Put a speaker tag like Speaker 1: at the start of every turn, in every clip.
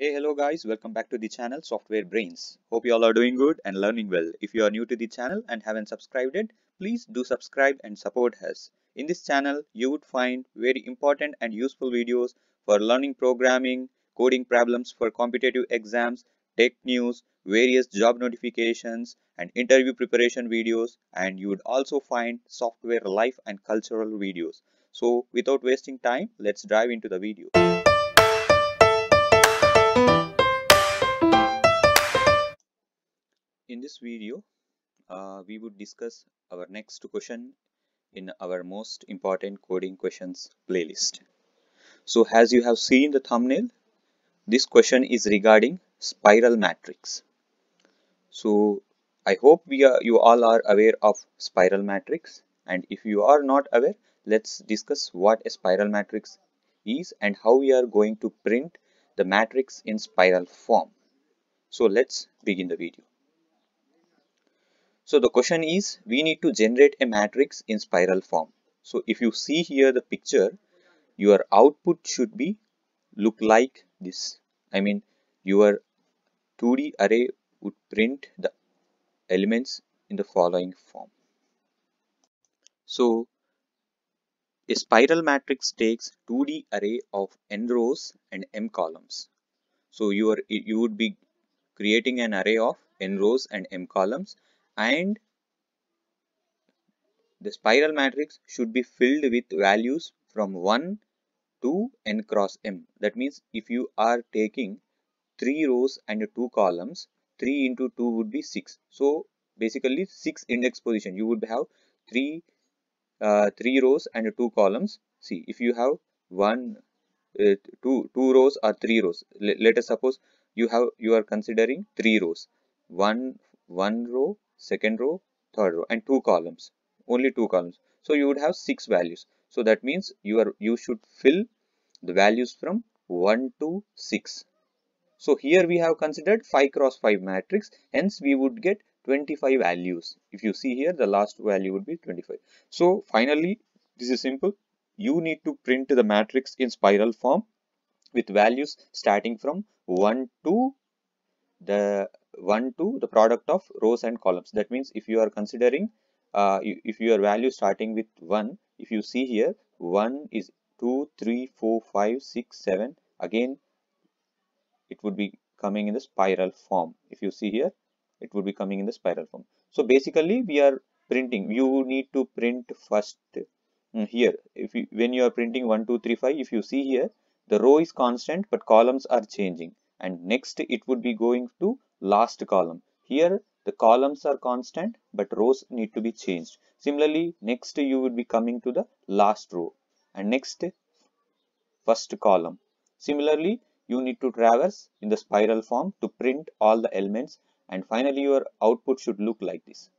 Speaker 1: Hey hello guys welcome back to the channel Software Brains. Hope you all are doing good and learning well. If you are new to the channel and haven't subscribed it, please do subscribe and support us. In this channel you would find very important and useful videos for learning programming, coding problems for competitive exams, tech news, various job notifications and interview preparation videos and you would also find software life and cultural videos. So without wasting time let's dive into the video. In this video, uh, we would discuss our next question in our most important coding questions playlist. So as you have seen the thumbnail, this question is regarding spiral matrix. So I hope we are, you all are aware of spiral matrix and if you are not aware, let's discuss what a spiral matrix is and how we are going to print the matrix in spiral form. So let's begin the video. So the question is we need to generate a matrix in spiral form. So if you see here the picture, your output should be look like this. I mean your 2D array would print the elements in the following form. So a spiral matrix takes 2D array of n rows and m columns. So you are you would be creating an array of n rows and m columns and the spiral matrix should be filled with values from 1 to n cross m. That means if you are taking 3 rows and 2 columns, 3 into 2 would be 6. So basically 6 index position. You would have 3, uh, 3 rows and 2 columns. See if you have 1, uh, 2, 2 rows or 3 rows. L let us suppose you have you are considering 3 rows. 1, 1 row, second row, third row and two columns, only two columns. So you would have six values. So that means you are you should fill the values from 1 to 6. So here we have considered 5 cross 5 matrix hence we would get 25 values. If you see here the last value would be 25. So finally this is simple. You need to print the matrix in spiral form with values starting from 1 to the 1 to the product of rows and columns. That means if you are considering, uh, if your value starting with 1, if you see here, 1 is 2, 3, 4, 5, 6, 7. Again, it would be coming in the spiral form. If you see here, it would be coming in the spiral form. So basically, we are printing. You need to print first mm, here. If you, when you are printing 1, 2, 3, 5, if you see here, the row is constant, but columns are changing. And next, it would be going to last column. Here the columns are constant but rows need to be changed. Similarly, next you would be coming to the last row and next first column. Similarly, you need to traverse in the spiral form to print all the elements and finally your output should look like this.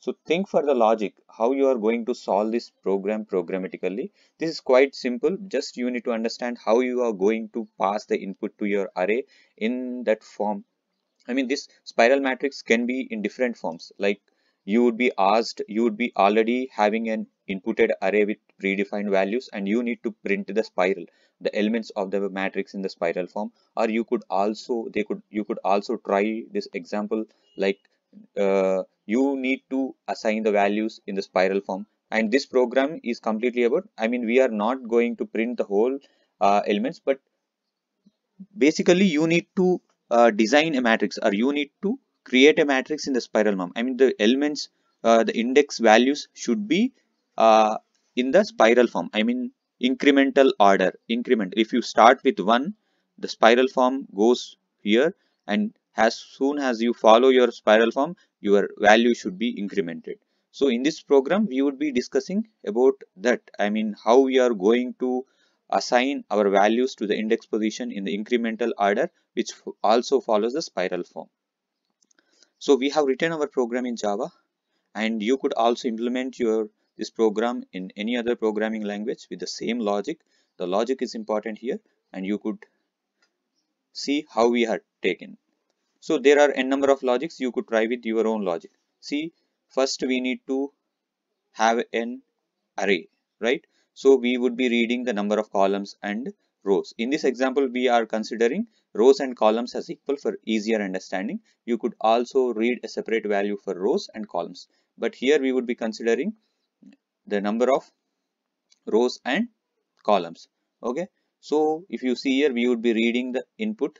Speaker 1: So think for the logic how you are going to solve this program programmatically. This is quite simple. Just you need to understand how you are going to pass the input to your array in that form I mean, this spiral matrix can be in different forms. Like you would be asked, you would be already having an inputted array with predefined values and you need to print the spiral, the elements of the matrix in the spiral form. Or you could also, they could, you could also try this example like uh, you need to assign the values in the spiral form. And this program is completely about, I mean, we are not going to print the whole uh, elements, but basically you need to uh, design a matrix or you need to create a matrix in the spiral mom. I mean the elements, uh, the index values should be uh, in the spiral form. I mean incremental order, increment. If you start with one, the spiral form goes here and as soon as you follow your spiral form, your value should be incremented. So in this program, we would be discussing about that. I mean how we are going to assign our values to the index position in the incremental order which also follows the spiral form. So we have written our program in Java and you could also implement your this program in any other programming language with the same logic. The logic is important here and you could see how we are taken. So there are n number of logics you could try with your own logic. See first we need to have an array right so we would be reading the number of columns and rows. In this example, we are considering rows and columns as equal for easier understanding. You could also read a separate value for rows and columns. But here we would be considering the number of rows and columns. Okay. So if you see here, we would be reading the input.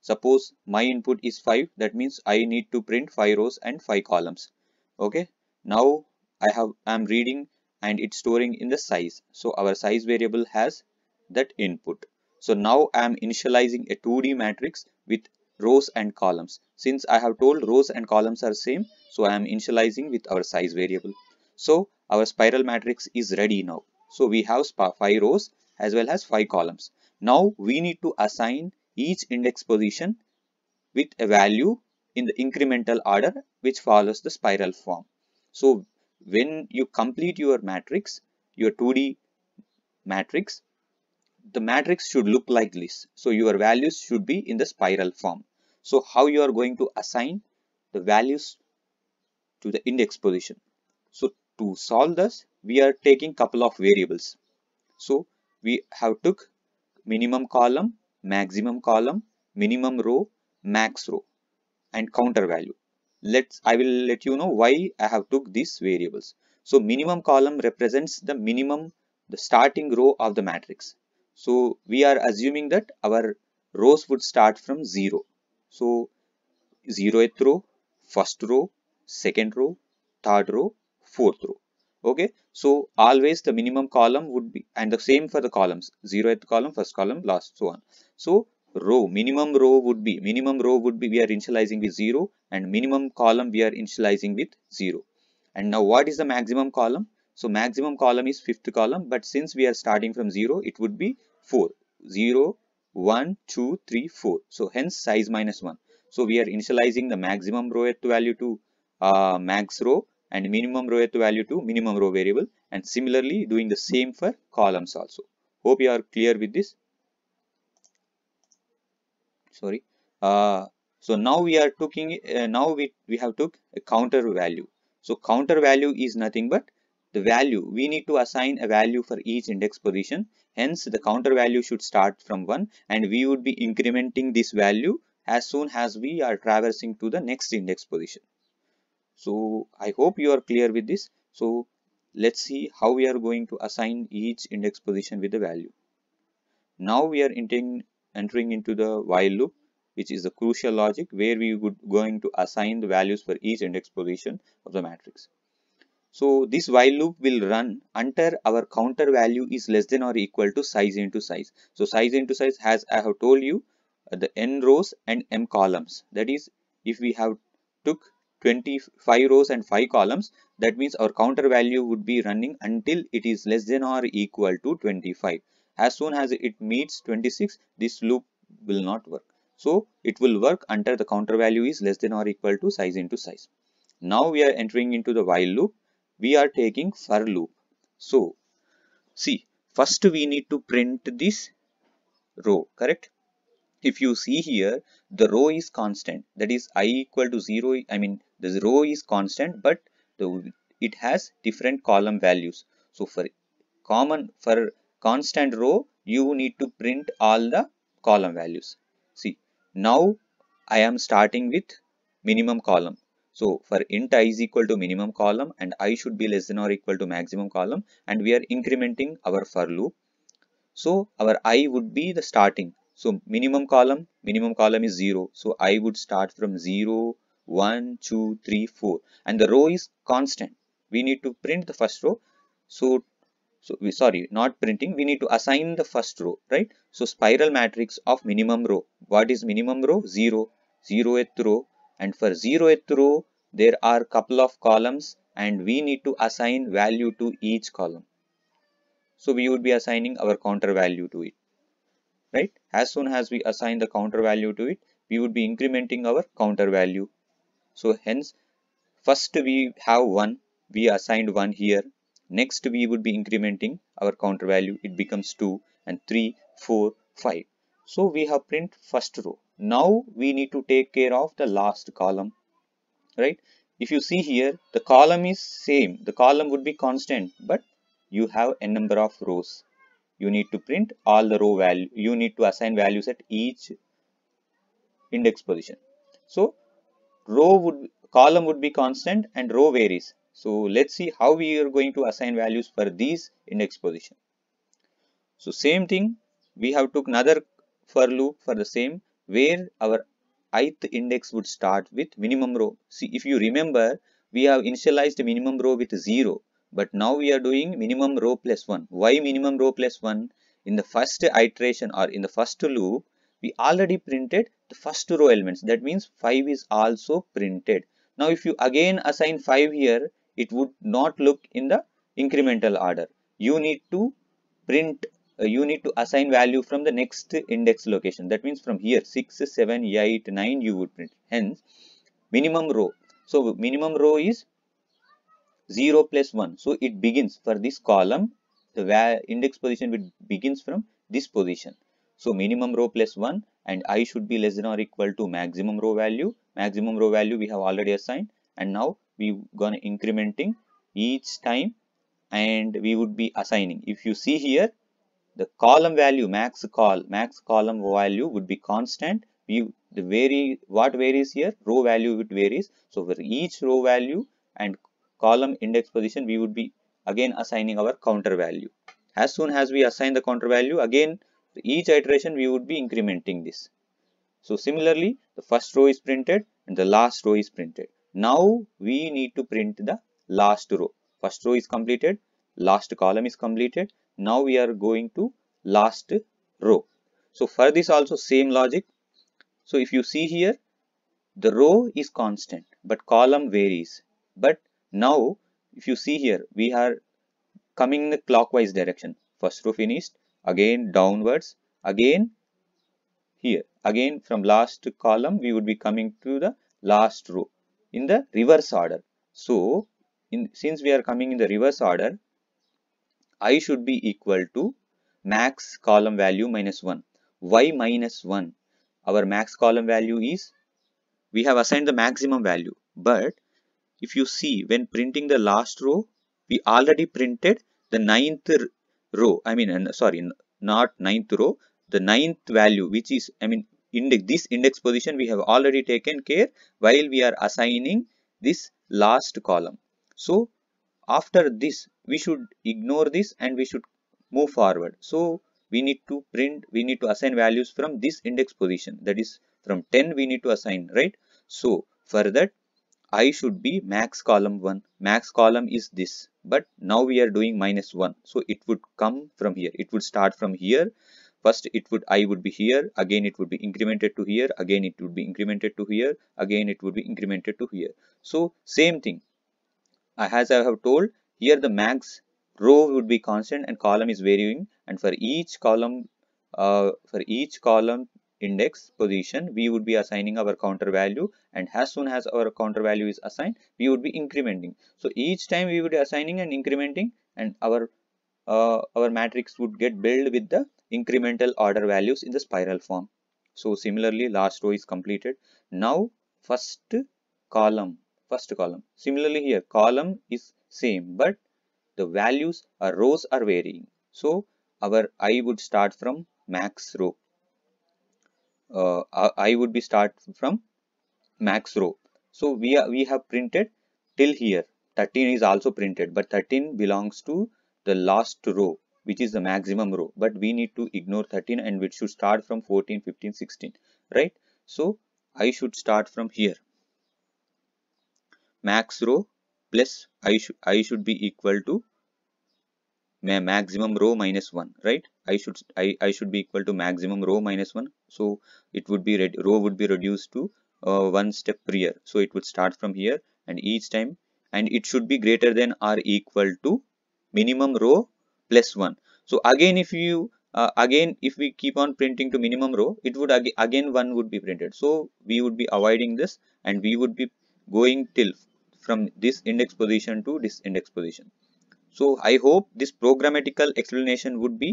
Speaker 1: Suppose my input is 5. That means I need to print 5 rows and 5 columns. Okay. Now I have I am reading and it's storing in the size. So our size variable has that input. So now I am initializing a 2D matrix with rows and columns. Since I have told rows and columns are same, so I am initializing with our size variable. So our spiral matrix is ready now. So we have 5 rows as well as 5 columns. Now we need to assign each index position with a value in the incremental order which follows the spiral form. So when you complete your matrix, your 2D matrix, the matrix should look like this. So your values should be in the spiral form. So how you are going to assign the values to the index position. So to solve this, we are taking couple of variables. So we have took minimum column, maximum column, minimum row, max row and counter value. Let's I will let you know why I have took these variables. So minimum column represents the minimum the starting row of the matrix so we are assuming that our rows would start from 0. So 0th row, first row, second row, third row, fourth row. Okay, so always the minimum column would be and the same for the columns 0th column, first column, last so on. So row minimum row would be minimum row would be we are initializing with 0 and minimum column we are initializing with 0 and now what is the maximum column so maximum column is fifth column, but since we are starting from 0, it would be 4. 0, 1, 2, 3, 4. So hence size minus 1. So we are initializing the maximum row at value to uh, max row and minimum row at value to minimum row variable and similarly doing the same for columns also. Hope you are clear with this. Sorry. Uh, so now we are taking uh, now we, we have took a counter value. So counter value is nothing but the value we need to assign a value for each index position hence the counter value should start from 1 and we would be incrementing this value as soon as we are traversing to the next index position so i hope you are clear with this so let's see how we are going to assign each index position with a value now we are entering entering into the while loop which is the crucial logic where we would going to assign the values for each index position of the matrix so this while loop will run until our counter value is less than or equal to size into size. So size into size has I have told you uh, the n rows and m columns. That is if we have took 25 rows and 5 columns that means our counter value would be running until it is less than or equal to 25. As soon as it meets 26 this loop will not work. So it will work until the counter value is less than or equal to size into size. Now we are entering into the while loop we are taking for loop. So see first we need to print this row correct if you see here the row is constant that is i equal to 0 i mean the row is constant but the, it has different column values so for common for constant row you need to print all the column values see now i am starting with minimum column so for int i is equal to minimum column and i should be less than or equal to maximum column and we are incrementing our for loop. So our i would be the starting. So minimum column, minimum column is 0. So i would start from 0, 1, 2, 3, 4 and the row is constant. We need to print the first row. So so we sorry not printing we need to assign the first row right so spiral matrix of minimum row what is minimum row 0 0th row and for 0th row there are couple of columns and we need to assign value to each column. So we would be assigning our counter value to it, right? As soon as we assign the counter value to it, we would be incrementing our counter value. So hence, first we have one, we assigned one here. Next, we would be incrementing our counter value. It becomes two and three, four, five. So we have print first row. Now we need to take care of the last column, right? If you see here, the column is same. The column would be constant, but you have a number of rows. You need to print all the row value. You need to assign values at each index position. So row would column would be constant and row varies. So let's see how we are going to assign values for these index position. So same thing, we have took another for loop for the same where our ith index would start with minimum row. See, if you remember, we have initialized minimum row with 0, but now we are doing minimum row plus 1. Why minimum row plus 1? In the first iteration or in the first loop, we already printed the first row elements. That means 5 is also printed. Now, if you again assign 5 here, it would not look in the incremental order. You need to print uh, you need to assign value from the next index location. That means from here 6, 7, 8, 9 you would print. Hence minimum row. So minimum row is 0 plus 1. So it begins for this column. The index position begins from this position. So minimum row plus 1 and i should be less than or equal to maximum row value. Maximum row value we have already assigned and now we gonna incrementing each time and we would be assigning. If you see here the column value max call max column value would be constant we the vary what varies here row value it varies so for each row value and column index position we would be again assigning our counter value as soon as we assign the counter value again each iteration we would be incrementing this so similarly the first row is printed and the last row is printed now we need to print the last row first row is completed last column is completed now we are going to last row. So for this also same logic. So if you see here, the row is constant, but column varies. But now if you see here, we are coming in the clockwise direction. First row finished, again downwards, again here. Again from last column, we would be coming to the last row in the reverse order. So in, since we are coming in the reverse order, i should be equal to max column value minus 1. y minus 1? Our max column value is, we have assigned the maximum value. But if you see when printing the last row, we already printed the ninth row. I mean, sorry, not ninth row, the ninth value, which is, I mean, index, this index position we have already taken care while we are assigning this last column. So after this we should ignore this and we should move forward. So we need to print, we need to assign values from this index position that is from 10 we need to assign, right? So for that I should be max column 1, max column is this, but now we are doing minus 1. So it would come from here, it would start from here. First it would I would be here, again it would be incremented to here, again it would be incremented to here, again it would be incremented to here. So same thing, as I have told here the max row would be constant and column is varying and for each column uh, for each column index position we would be assigning our counter value and as soon as our counter value is assigned we would be incrementing so each time we would be assigning and incrementing and our uh, our matrix would get built with the incremental order values in the spiral form so similarly last row is completed now first column first column similarly here column is same but the values or rows are varying. So our I would start from max row. Uh, I would be start from max row. So we are, we have printed till here 13 is also printed but 13 belongs to the last row which is the maximum row but we need to ignore 13 and we should start from 14 15 16 right so I should start from here max row plus i should i should be equal to maximum row minus 1 right i should i i should be equal to maximum row minus 1 so it would be red row would be reduced to uh, one step prior so it would start from here and each time and it should be greater than or equal to minimum row plus 1 so again if you uh, again if we keep on printing to minimum row it would ag again one would be printed so we would be avoiding this and we would be going till from this index position to this index position. So I hope this programmatical explanation would be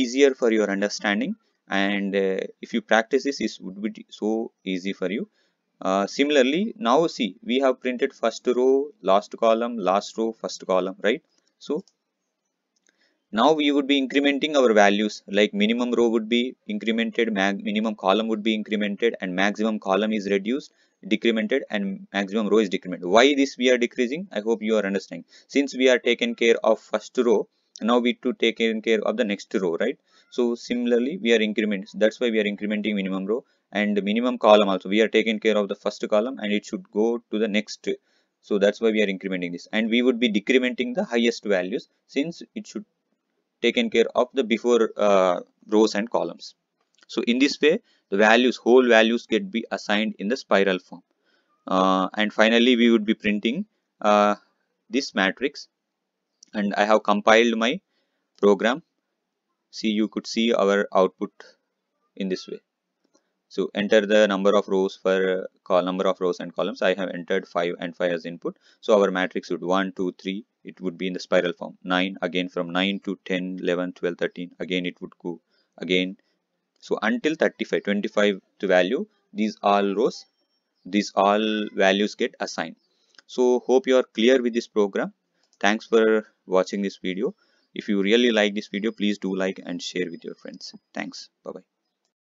Speaker 1: easier for your understanding and uh, if you practice this it would be so easy for you. Uh, similarly now see we have printed first row last column last row first column right so now we would be incrementing our values like minimum row would be incremented minimum column would be incremented and maximum column is reduced decremented and maximum row is decremented. Why this we are decreasing? I hope you are understanding. Since we are taken care of first row, now we to take care of the next row, right? So similarly, we are increments. That's why we are incrementing minimum row and minimum column also. We are taking care of the first column and it should go to the next. So that's why we are incrementing this. And we would be decrementing the highest values since it should taken care of the before uh, rows and columns. So in this way, the values whole values get be assigned in the spiral form uh, and finally we would be printing uh, this matrix and I have compiled my program see you could see our output in this way so enter the number of rows for uh, call number of rows and columns I have entered 5 and 5 as input so our matrix would 1 2 3 it would be in the spiral form 9 again from 9 to 10 11 12 13 again it would go again so until 35 25 the value these all rows these all values get assigned so hope you are clear with this program thanks for watching this video if you really like this video please do like and share with your friends thanks bye bye